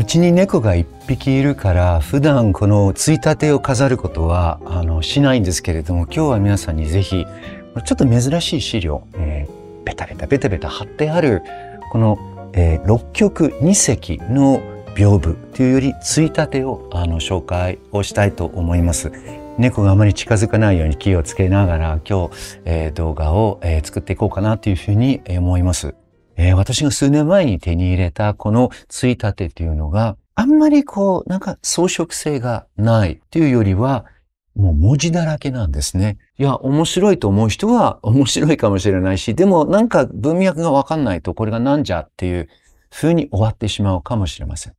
うちに猫が1匹いるから普段このついたてを飾ることはあのしないんですけれども今日は皆さんに是非ちょっと珍しい資料、えー、ベタベタベタベタ貼ってあるこの、えー、6曲2隻の屏風というよりついたてをあの紹介をしたいと思います。猫があまり近づかないように気をつけながら今日、えー、動画を、えー、作っていこうかなというふうに思います。えー、私が数年前に手に入れたこのついたてっていうのが、あんまりこう、なんか装飾性がないっていうよりは、もう文字だらけなんですね。いや、面白いと思う人は面白いかもしれないし、でもなんか文脈がわかんないとこれがなんじゃっていう風に終わってしまうかもしれません。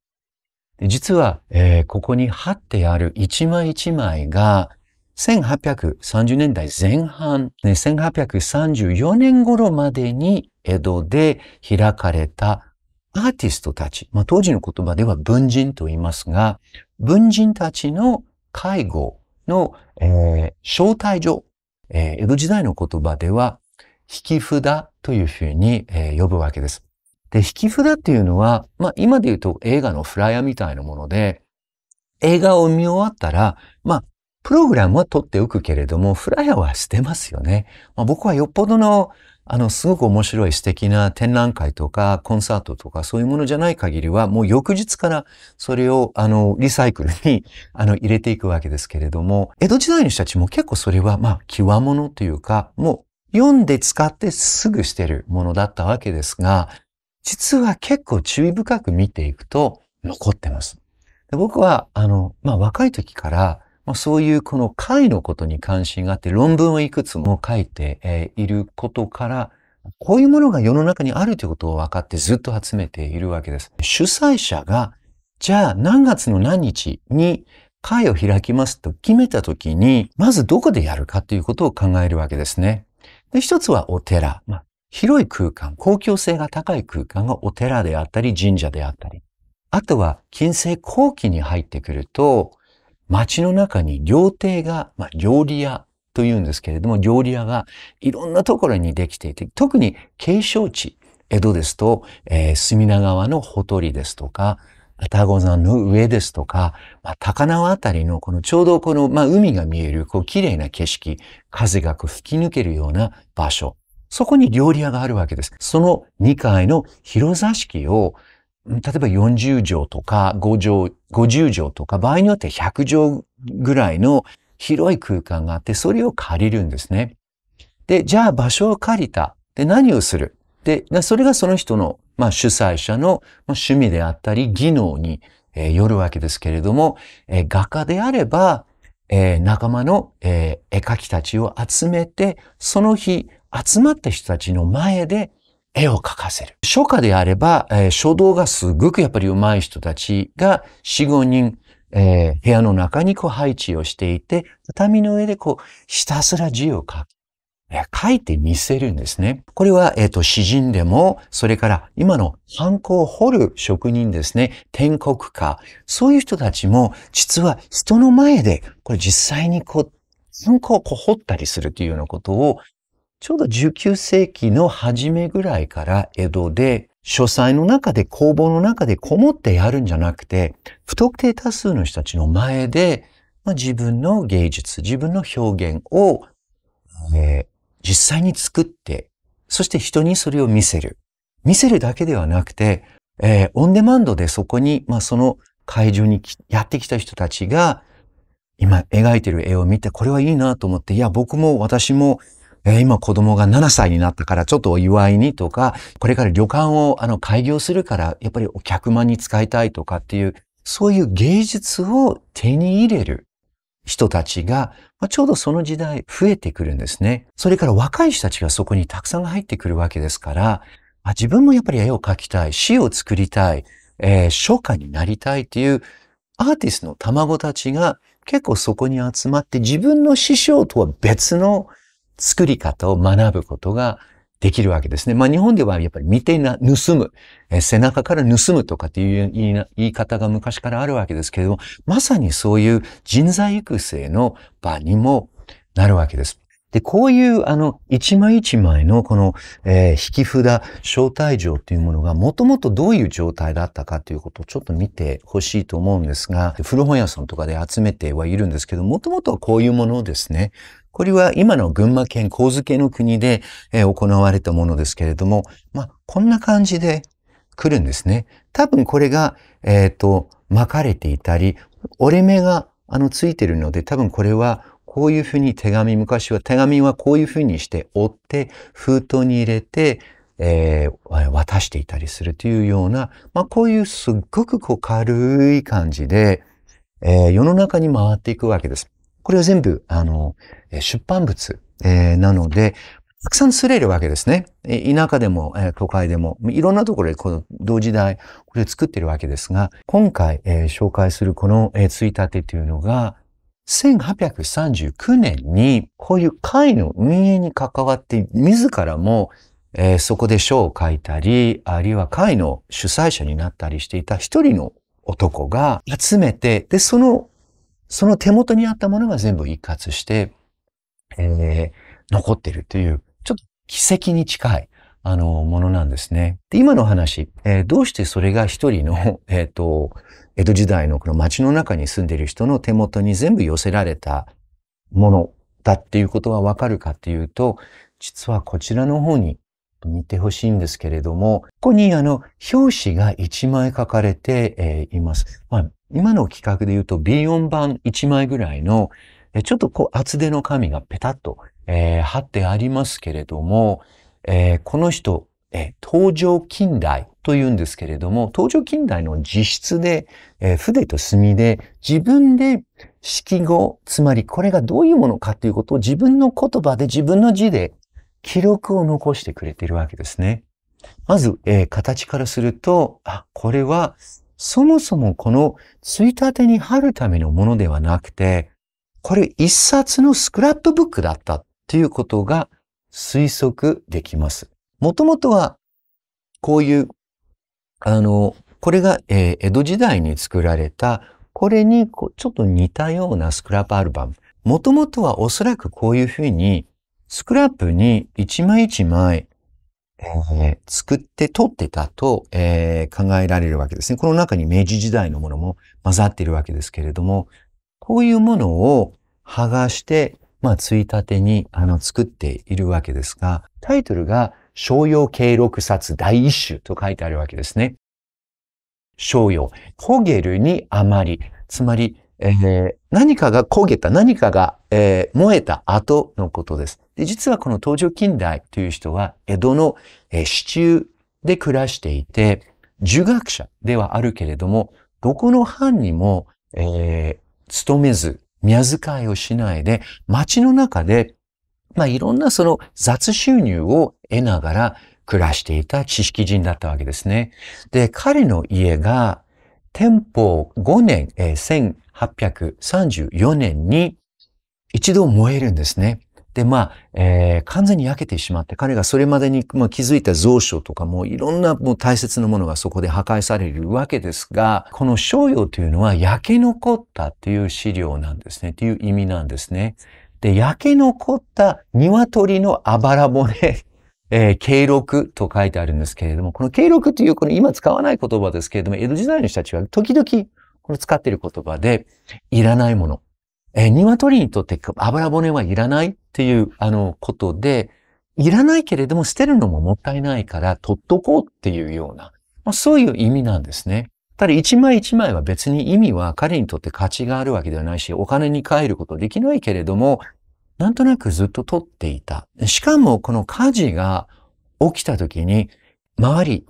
で実は、えー、ここに貼ってある一枚一枚が、1830年代前半、ね、1834年頃までに江戸で開かれたアーティストたち、まあ、当時の言葉では文人と言いますが、文人たちの介護の、えー、招待状、えー、江戸時代の言葉では、引き札というふうに、えー、呼ぶわけです。で、引き札っていうのは、まあ、今で言うと映画のフライヤーみたいなもので、映画を見終わったら、まあ、プログラムは取っておくけれども、フライヤーは捨てますよね。まあ、僕はよっぽどのあの、すごく面白い素敵な展覧会とかコンサートとかそういうものじゃない限りは、もう翌日からそれを、あの、リサイクルに、あの、入れていくわけですけれども、江戸時代の人たちも結構それは、まあ、極物というか、もう読んで使ってすぐしてるものだったわけですが、実は結構注意深く見ていくと残ってます。僕は、あの、まあ、若い時から、まあ、そういうこの会のことに関心があって論文をいくつも書いて、いることから、こういうものが世の中にあるということを分かってずっと集めているわけです。主催者が、じゃあ何月の何日に会を開きますと決めたときに、まずどこでやるかということを考えるわけですね。で、一つはお寺。まあ、広い空間、公共性が高い空間がお寺であったり神社であったり。あとは、近世後期に入ってくると、街の中に料亭が、まあ、料理屋というんですけれども、料理屋がいろんなところにできていて、特に景勝地、江戸ですと、えー、隅田川のほとりですとか、タ子山の上ですとか、まあ、高輪あたりのこのちょうどこの、まあ、海が見えるこう綺麗な景色、風が吹き抜けるような場所。そこに料理屋があるわけです。その2階の広座敷を例えば40畳とか5畳、50畳とか、場合によって100畳ぐらいの広い空間があって、それを借りるんですね。で、じゃあ場所を借りた。で、何をするで、それがその人の、まあ、主催者の趣味であったり、技能に、えー、よるわけですけれども、えー、画家であれば、えー、仲間の、えー、絵描きたちを集めて、その日集まった人たちの前で絵を描かせる。書家であれば、えー、書道がすごくやっぱり上手い人たちが4、5人、えー、部屋の中にこう配置をしていて、畳の上でこうひたすら字を書く。書いてみせるんですね。これは、えっ、ー、と、詩人でも、それから今のハンコを掘る職人ですね、天国家、そういう人たちも、実は人の前で、これ実際にこう、ンコを掘ったりするというようなことをちょうど19世紀の初めぐらいから江戸で書斎の中で工房の中でこもってやるんじゃなくて、不特定多数の人たちの前で、まあ、自分の芸術、自分の表現を、えー、実際に作って、そして人にそれを見せる。見せるだけではなくて、えー、オンデマンドでそこに、まあ、その会場にやってきた人たちが、今描いてる絵を見て、これはいいなと思って、いや、僕も私もえー、今子供が7歳になったからちょっとお祝いにとか、これから旅館をあの開業するからやっぱりお客間に使いたいとかっていう、そういう芸術を手に入れる人たちが、まあ、ちょうどその時代増えてくるんですね。それから若い人たちがそこにたくさん入ってくるわけですから、あ自分もやっぱり絵を描きたい、詩を作りたい、えー、書家になりたいっていうアーティストの卵たちが結構そこに集まって自分の師匠とは別の作り方を学ぶことができるわけですね。まあ日本ではやっぱり見てな、盗む、え背中から盗むとかっていう言い方が昔からあるわけですけれども、まさにそういう人材育成の場にもなるわけです。で、こういうあの、一枚一枚のこの、えー、引き札、招待状っていうものがもともとどういう状態だったかということをちょっと見てほしいと思うんですが、古本屋さんとかで集めてはいるんですけど、もともとはこういうものですね。これは今の群馬県神津の国で、行われたものですけれども、まあ、こんな感じで来るんですね。多分これが、えっ、ー、と、巻かれていたり、折れ目が、あの、ついてるので、多分これは、こういうふうに手紙、昔は手紙はこういうふうにして折って、封筒に入れて、えー、渡していたりするというような、まあ、こういうすっごくこう軽い感じで、えー、世の中に回っていくわけです。これは全部、あの、出版物、えー、なので、たくさん釣れるわけですね。田舎でも、えー、都会でも、いろんなところでこの同時代、これ作ってるわけですが、今回、えー、紹介するこの、えー、ついたてというのが、1839年に、こういう会の運営に関わって、自らも、えー、そこで書を書いたり、あるいは会の主催者になったりしていた一人の男が集めて、で、そのその手元にあったものが全部一括して、えー、残ってるという、ちょっと奇跡に近い、あの、ものなんですね。で、今の話、えー、どうしてそれが一人の、えっ、ー、と、江戸時代のこの街の中に住んでいる人の手元に全部寄せられたものだっていうことはわかるかっていうと、実はこちらの方に見てほしいんですけれども、ここにあの、表紙が一枚書かれて、えー、います。まあ、今の企画で言うと B4 版1枚ぐらいの、ちょっとこう厚手の紙がペタッと、えー、貼ってありますけれども、えー、この人、えー、登場近代というんですけれども、登場近代の実質で、えー、筆と墨で自分で式語、つまりこれがどういうものかということを自分の言葉で自分の字で記録を残してくれているわけですね。まず、えー、形からすると、あ、これはそもそもこのついたてに貼るためのものではなくて、これ一冊のスクラップブックだったっていうことが推測できます。もともとは、こういう、あの、これが、えー、江戸時代に作られた、これにこうちょっと似たようなスクラップアルバム。もともとはおそらくこういうふうに、スクラップに一枚一枚えー、作って取ってたと、えー、考えられるわけですね。この中に明治時代のものも混ざっているわけですけれども、こういうものを剥がして、まあ、ついたてに、あの、作っているわけですが、タイトルが、商用計六冊第一種と書いてあるわけですね。商用。焦げるに余り。つまり、えー、何かが焦げた、何かが、えー、燃えた後のことです。で実はこの東条近代という人は、江戸の、え市中で暮らしていて、儒学者ではあるけれども、どこの藩にも、えー、勤めず、宮遣いをしないで、町の中で、まあ、いろんなその雑収入を得ながら暮らしていた知識人だったわけですね。で、彼の家が、天保5年、えー、1834年に一度燃えるんですね。で、まあ、えー、完全に焼けてしまって、彼がそれまでに、まあ、気づいた蔵書とかもいろんなもう大切なものがそこで破壊されるわけですが、この商用というのは焼け残ったっていう資料なんですね、という意味なんですね。で、焼け残った鶏のあばら骨 えー、経録と書いてあるんですけれども、この経録というこの今使わない言葉ですけれども、江戸時代の人たちは時々この使っている言葉で、いらないもの、えー、鶏にとって油骨はいらないっていう、あの、ことで、いらないけれども捨てるのももったいないから取っとこうっていうような、まあ、そういう意味なんですね。ただ一枚一枚は別に意味は彼にとって価値があるわけではないし、お金に換えることできないけれども、なんとなくずっと取っていた。しかもこの火事が起きた時に、周り、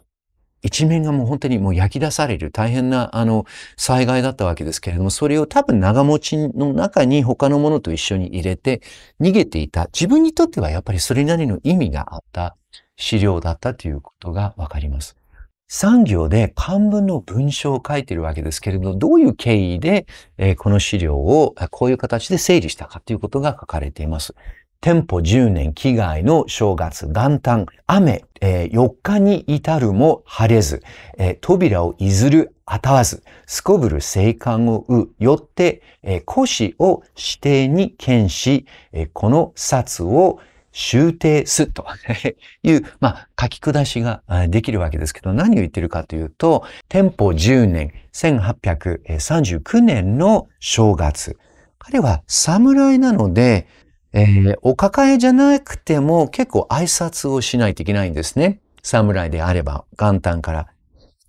一面がもう本当にもう焼き出される大変なあの災害だったわけですけれども、それを多分長持ちの中に他のものと一緒に入れて逃げていた。自分にとってはやっぱりそれなりの意味があった資料だったということがわかります。産業で漢文の文章を書いているわけですけれども、どういう経緯で、えこの資料をこういう形で整理したかということが書かれています。店舗10年期害の正月元旦、雨、えー、4日に至るも晴れず、えー、扉をいずるあたわず、すこぶる生還をう、よって、えー、を指定に剣し、えー、この札を終定すと いう、まあ、書き下しができるわけですけど、何を言ってるかというと、天保10年、1839年の正月。彼は侍なので、えー、お抱えじゃなくても結構挨拶をしないといけないんですね。侍であれば、元旦から。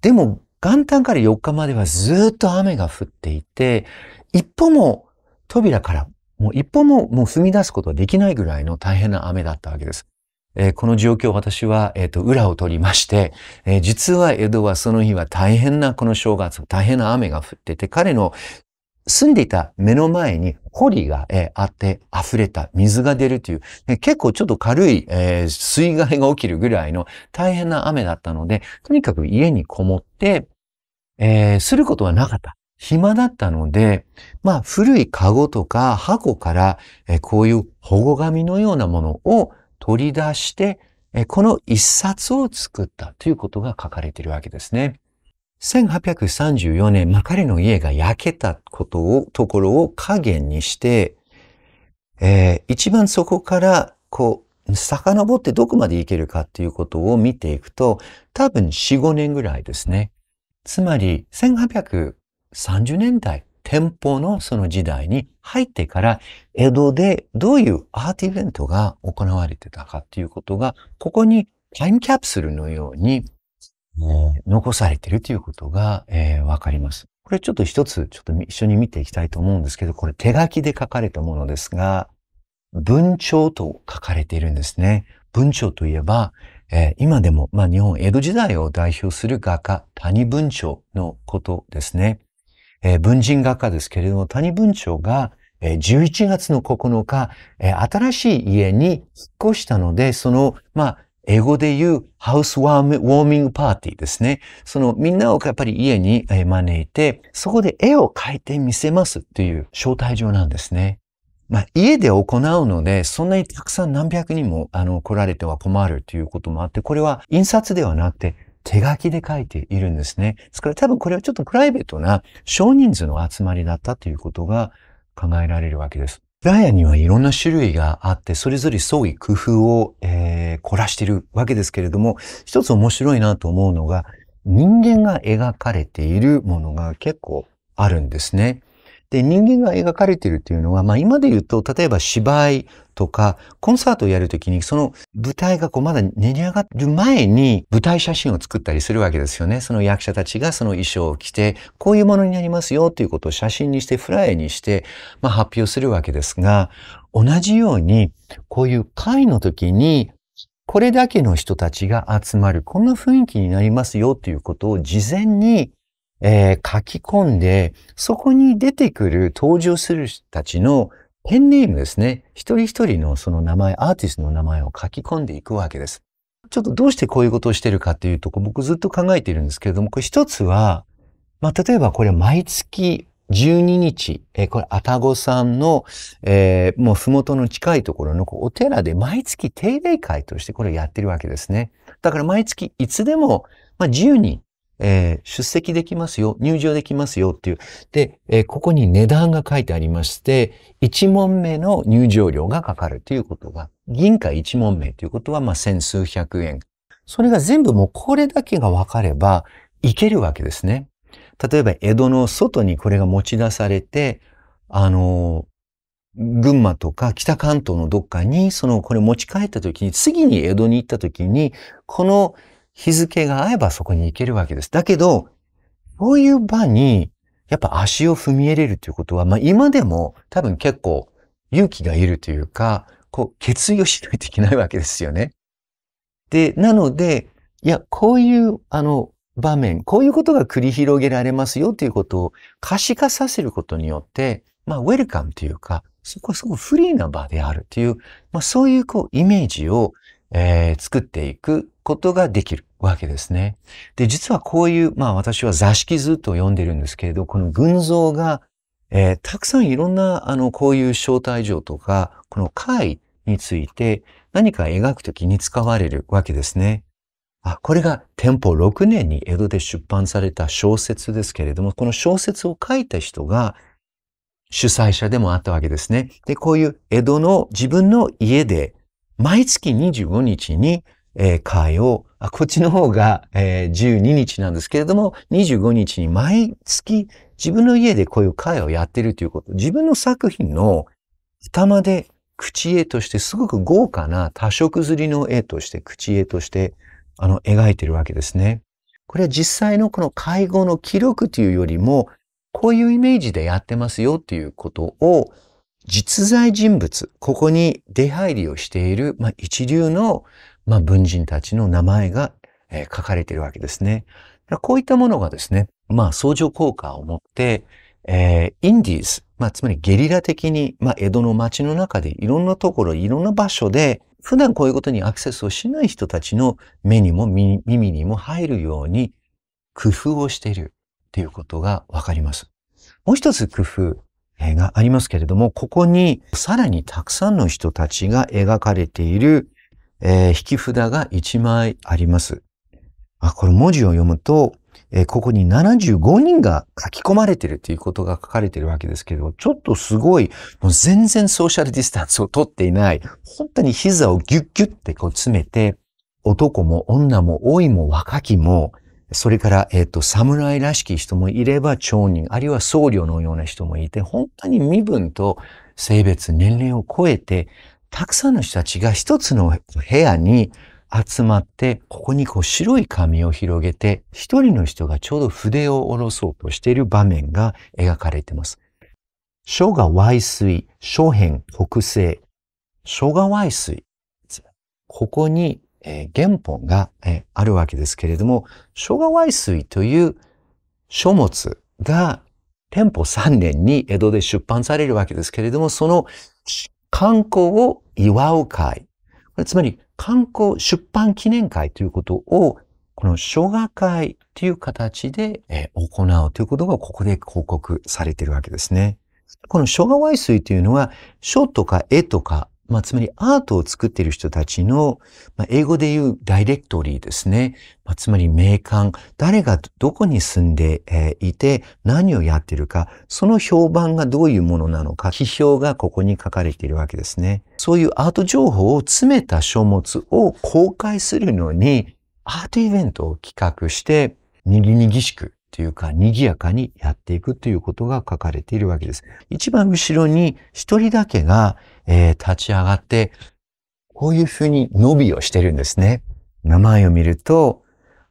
でも、元旦から4日まではずっと雨が降っていて、一歩も扉から、もう一歩ももう踏み出すことができないぐらいの大変な雨だったわけです。えー、この状況私は、えっ、ー、と、裏を取りまして、えー、実は江戸はその日は大変なこの正月、大変な雨が降ってて、彼の住んでいた目の前に堀が、えー、あって溢れた水が出るという、結構ちょっと軽い、えー、水害が起きるぐらいの大変な雨だったので、とにかく家にこもって、えー、することはなかった。暇だったので、まあ古いカゴとか箱から、えー、こういう保護紙のようなものを取り出して、えー、この一冊を作ったということが書かれているわけですね。1834年、まあ、彼の家が焼けたことを、ところを加減にして、えー、一番そこから、こう、遡ってどこまで行けるかっていうことを見ていくと、多分4、5年ぐらいですね。つまり、1830年代、天保のその時代に入ってから、江戸でどういうアートイベントが行われてたかっていうことが、ここにタイムキャプスルのように残されているということが、えー、わかります。これちょっと一つ、ちょっと一緒に見ていきたいと思うんですけど、これ手書きで書かれたものですが、文鳥と書かれているんですね。文鳥といえば、えー、今でも、まあ、日本江戸時代を代表する画家、谷文鳥のことですね。えー、文人画家ですけれども、谷文鳥が、えー、11月の9日、えー、新しい家に引っ越したので、その、まあ、英語で言うハウスウォーミングパーティーですね。そのみんなをやっぱり家に招いて、そこで絵を描いてみせますっていう招待状なんですね。まあ、家で行うので、そんなにたくさん何百人もあの来られては困るということもあって、これは印刷ではなくて手書きで書いているんですね。ですから多分これはちょっとプライベートな少人数の集まりだったということが考えられるわけです。ラヤにはいろんな種類があって、それぞれ創意工夫を、えー、凝らしているわけですけれども、一つ面白いなと思うのが、人間が描かれているものが結構あるんですね。で、人間が描かれてるっていうのは、まあ今で言うと、例えば芝居とか、コンサートをやるときに、その舞台がこうまだ練り上がる前に舞台写真を作ったりするわけですよね。その役者たちがその衣装を着て、こういうものになりますよということを写真にして、フライにして、まあ発表するわけですが、同じように、こういう会の時に、これだけの人たちが集まる、こんな雰囲気になりますよということを事前にえー、書き込んで、そこに出てくる登場する人たちのペンネームですね。一人一人のその名前、アーティストの名前を書き込んでいくわけです。ちょっとどうしてこういうことをしてるかっていうと僕ずっと考えているんですけれども、これ一つは、まあ、例えばこれ毎月12日、えー、これ、あたごさんの、えー、もう麓の近いところのお寺で毎月定例会としてこれをやってるわけですね。だから毎月いつでも、まあ、自由にえー、出席できますよ、入場できますよっていう。で、えー、ここに値段が書いてありまして、1問目の入場料がかかるということが、銀貨1問目ということは、まあ、千数百円。それが全部もうこれだけが分かれば、いけるわけですね。例えば、江戸の外にこれが持ち出されて、あのー群馬とか北関東のどっかに、その、これ持ち帰った時に、次に江戸に行った時に、この日付が合えばそこに行けるわけです。だけど、そういう場に、やっぱ足を踏み入れるということは、まあ今でも多分結構勇気がいるというか、こう決意をしないといけないわけですよね。で、なので、いや、こういう、あの、場面、こういうことが繰り広げられますよということを可視化させることによって、まあ、ウェルカムというか、そこはすごくフリーな場であるという、まあ、そういうこう、イメージをえー、作っていくことができるわけですね。で、実はこういう、まあ私は座敷図と呼んでるんですけれど、この群像が、えー、たくさんいろんな、あの、こういう招待状とか、この会について何か描くときに使われるわけですね。あ、これが天保6年に江戸で出版された小説ですけれども、この小説を書いた人が主催者でもあったわけですね。で、こういう江戸の自分の家で毎月25日に、えー、会を、あ、こっちの方が、えー、12日なんですけれども、25日に毎月自分の家でこういう会をやってるということ。自分の作品の頭で口絵としてすごく豪華な多色釣りの絵として、口絵として、あの、描いてるわけですね。これは実際のこの会合の記録というよりも、こういうイメージでやってますよっていうことを、実在人物、ここに出入りをしている、まあ、一流の、まあ、文人たちの名前が、えー、書かれているわけですね。こういったものがですね、まあ、相乗効果を持って、えー、インディーズ、まあ、つまりゲリラ的に、まあ、江戸の街の中でいろんなところ、いろんな場所で、普段こういうことにアクセスをしない人たちの目にも耳にも入るように工夫をしているっていうことがわかります。もう一つ工夫。がありますけれども、ここにさらにたくさんの人たちが描かれている、えー、引き札が1枚あります。あ、これ文字を読むと、えー、ここに75人が書き込まれているということが書かれているわけですけど、ちょっとすごい、もう全然ソーシャルディスタンスをとっていない、本当に膝をギュッギュッってこう詰めて、男も女も老いも若きも、それから、えっ、ー、と、侍らしき人もいれば、町人、あるいは僧侶のような人もいて、本当に身分と性別、年齢を超えて、たくさんの人たちが一つの部屋に集まって、ここにこう白い紙を広げて、一人の人がちょうど筆を下ろそうとしている場面が描かれています。書が歪水、書辺北西。書が歪水。ここにえー、原本が、えー、あるわけですけれども、昭和外水という書物が天保3年に江戸で出版されるわけですけれども、その観光を祝う会、つまり観光出版記念会ということを、この諸賀会という形で、えー、行うということがここで報告されているわけですね。この諸賀外水というのは、書とか絵とかまあ、つまりアートを作っている人たちの、まあ、英語で言うダイレクトリーですね。まあ、つまり名鑑、誰がどこに住んで、えいて何をやってるか、その評判がどういうものなのか、批評がここに書かれているわけですね。そういうアート情報を詰めた書物を公開するのに、アートイベントを企画して、にぎにぎしくというか、賑やかにやっていくということが書かれているわけです。一番後ろに一人だけが、えー、立ち上がって、こういうふうに伸びをしてるんですね。名前を見ると、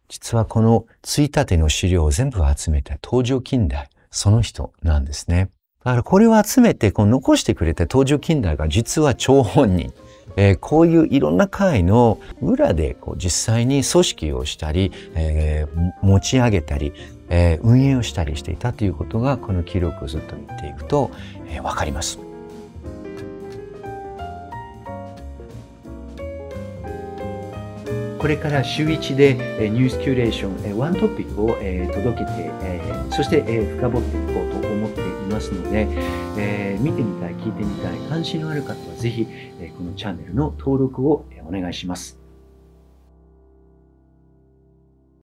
実はこのついたての資料を全部集めた登場近代、その人なんですね。だからこれを集めて、こう残してくれた登場近代が実は張本人。えー、こういういろんな会の裏でこう実際に組織をしたり、えー、持ち上げたり、えー、運営をしたりしていたということがこの記録をずっと見ていくと、えー、分かります。これから週一でニュースキュレーション、ワントピックを届けて、そして深掘っていこうと思っていますので、見てみたい、聞いてみたい、関心のある方ぜひ、このチャンネルの登録をお願いします。